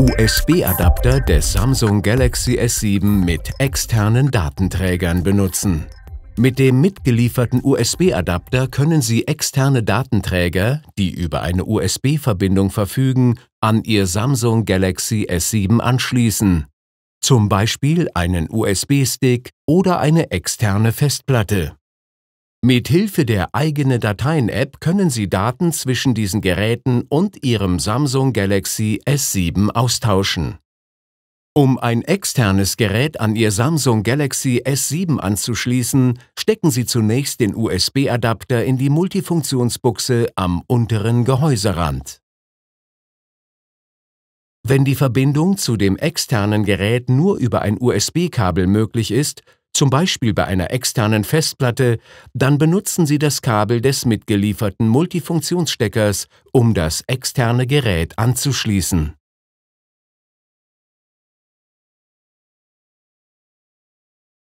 USB-Adapter des Samsung Galaxy S7 mit externen Datenträgern benutzen. Mit dem mitgelieferten USB-Adapter können Sie externe Datenträger, die über eine USB-Verbindung verfügen, an Ihr Samsung Galaxy S7 anschließen. Zum Beispiel einen USB-Stick oder eine externe Festplatte. Mithilfe der eigene Dateien-App können Sie Daten zwischen diesen Geräten und Ihrem Samsung Galaxy S7 austauschen. Um ein externes Gerät an Ihr Samsung Galaxy S7 anzuschließen, stecken Sie zunächst den USB-Adapter in die Multifunktionsbuchse am unteren Gehäuserand. Wenn die Verbindung zu dem externen Gerät nur über ein USB-Kabel möglich ist, zum Beispiel bei einer externen Festplatte, dann benutzen Sie das Kabel des mitgelieferten Multifunktionssteckers, um das externe Gerät anzuschließen.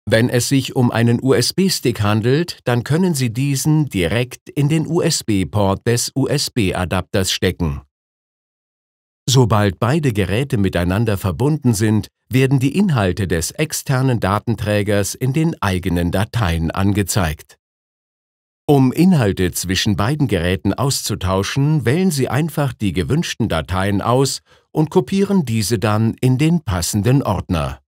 Wenn es sich um einen USB-Stick handelt, dann können Sie diesen direkt in den USB-Port des USB-Adapters stecken. Sobald beide Geräte miteinander verbunden sind, werden die Inhalte des externen Datenträgers in den eigenen Dateien angezeigt. Um Inhalte zwischen beiden Geräten auszutauschen, wählen Sie einfach die gewünschten Dateien aus und kopieren diese dann in den passenden Ordner.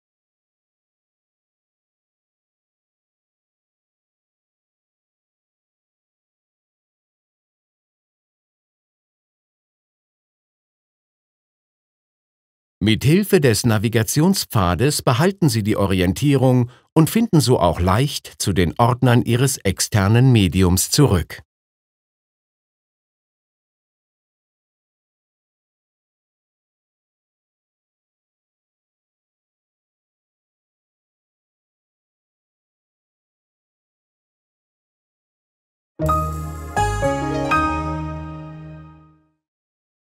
Mithilfe des Navigationspfades behalten Sie die Orientierung und finden so auch leicht zu den Ordnern Ihres externen Mediums zurück. you